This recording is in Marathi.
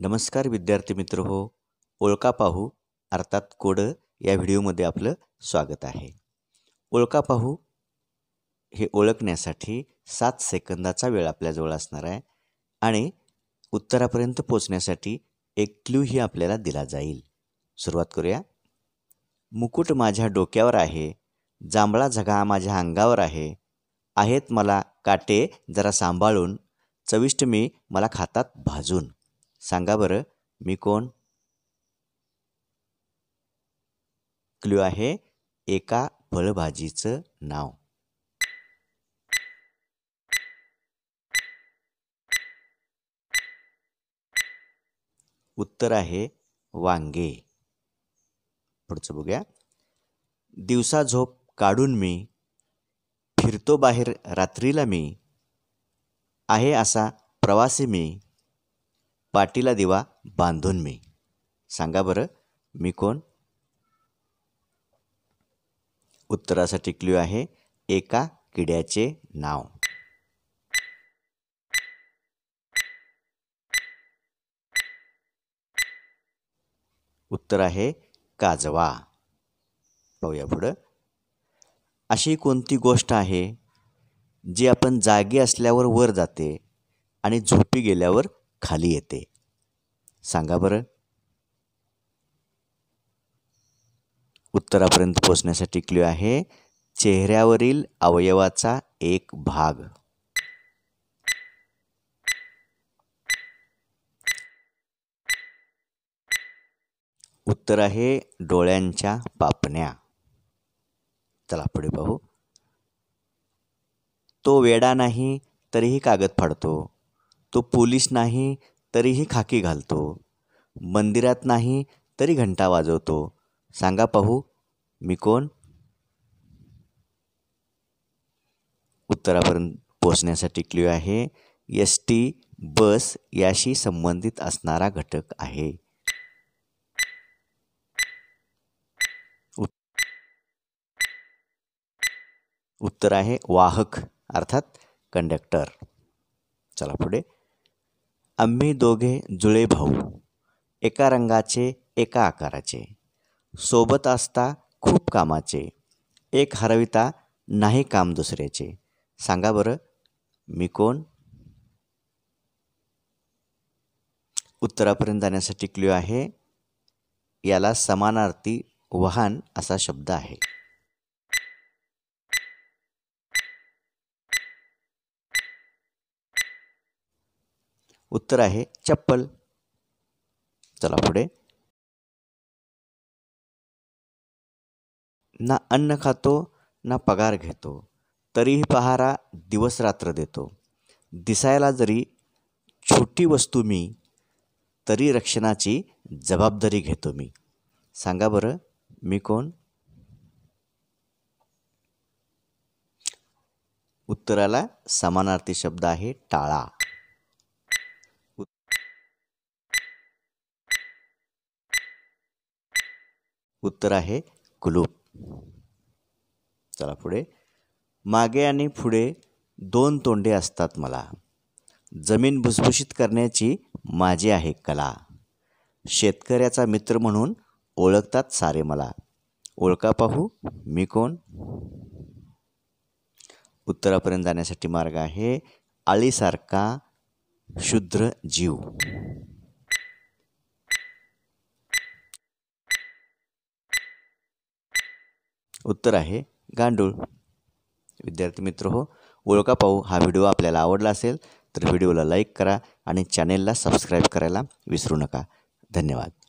नमस्कार विद्यार्थी मित्र हो ओळखा पाहू अर्थात कोडं या व्हिडिओमध्ये आपलं स्वागत आहे ओळखा पाहू हे ओळखण्यासाठी सात सेकंदाचा वेळ आपल्याजवळ असणार आहे आणि उत्तरापर्यंत पोचण्यासाठी एक ही आपल्याला दिला जाईल सुरुवात करूया मुकुट माझ्या डोक्यावर आहे जांभळा झगा माझ्या अंगावर आहे आहेत मला काटे जरा सांभाळून चविष्ट मी मला खातात भाजून सांगा बरं मी कोण क्ल्यू आहे एका फळभाजीचं नाव उत्तर आहे वांगे पुढचं बघूया दिवसा झोप काढून मी फिरतो बाहेर रात्रीला मी आहे असा प्रवासी मी पाटीला दिवा बांधून मी सांगा बरं मी कोण उत्तरासाठी क्ल्यू आहे एका किड्याचे नाव उत्तर आहे काजवा पाहूया पुढं अशी कोणती गोष्ट आहे जी आपण जागी असल्यावर वर जाते आणि झोपी गेल्यावर खाली येते सांगा बरं उत्तरापर्यंत पोचण्यासाठी क्ल्यू आहे चेहऱ्यावरील अवयवाचा एक भाग उत्तर आहे डोळ्यांच्या पापण्या चला पुढे पाहू तो वेडा नाही तरीही कागद फाडतो तो पोलीस नाही तरीही खाकी घालतो मंदिरात नाही तरी घंटा वाजवतो सांगा पाहू मी कोण उत्तरापर्यंत पोहोचण्यासाठी क्ल्यू आहे एस टी बस याशी संबंधित असणारा घटक आहे उत्तर आहे वाहक अर्थात कंडक्टर चला पुढे आम्ही दोघे जुळे भाऊ एका रंगाचे एका आकाराचे सोबत असता खूप कामाचे एक हरविता नाही काम दुसऱ्याचे सांगा बरं मी कोण उत्तरापर्यंत जाण्यासाठी क्ल्यू आहे याला समानार्थी वाहन असा शब्द आहे उत्तर आहे चप्पल चला पुढे ना अन्न खातो ना पगार घेतो तरीही पहारा दिवस रात्र देतो दिसायला जरी छोटी वस्तू मी तरी रक्षणाची जबाबदारी घेतो मी सांगा बरं मी कोण उत्तराला समानार्थी शब्द आहे टाळा उत्तर आहे कुलूप चला पुढे मागे आणि पुढे दोन तोंडे असतात मला जमीन भुसभुशीत करण्याची माझी आहे कला शेतकऱ्याचा मित्र म्हणून ओळखतात सारे मला ओळखा पाहू मी कोण उत्तरापर्यंत जाण्यासाठी मार्ग आहे आळीसारखा शुद्र जीव उत्तर आहे गांडूळ विद्यार्थी मित्र हो ओळखा पाहू हा व्हिडिओ आपल्याला आवडला असेल तर व्हिडिओला लाईक करा आणि चॅनेलला सबस्क्राईब करायला विसरू नका धन्यवाद